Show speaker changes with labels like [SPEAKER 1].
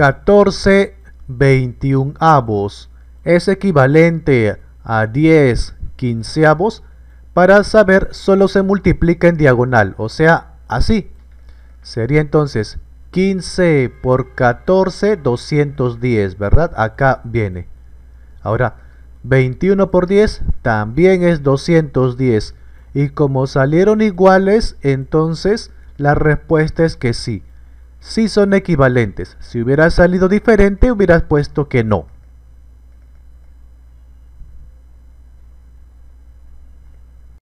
[SPEAKER 1] 14 21 avos es equivalente a 10 quinceavos, para saber solo se multiplica en diagonal, o sea, así. Sería entonces 15 por 14, 210, ¿verdad? Acá viene. Ahora, 21 por 10 también es 210. Y como salieron iguales, entonces la respuesta es que sí. Si son equivalentes. Si hubieras salido diferente, hubieras puesto que no.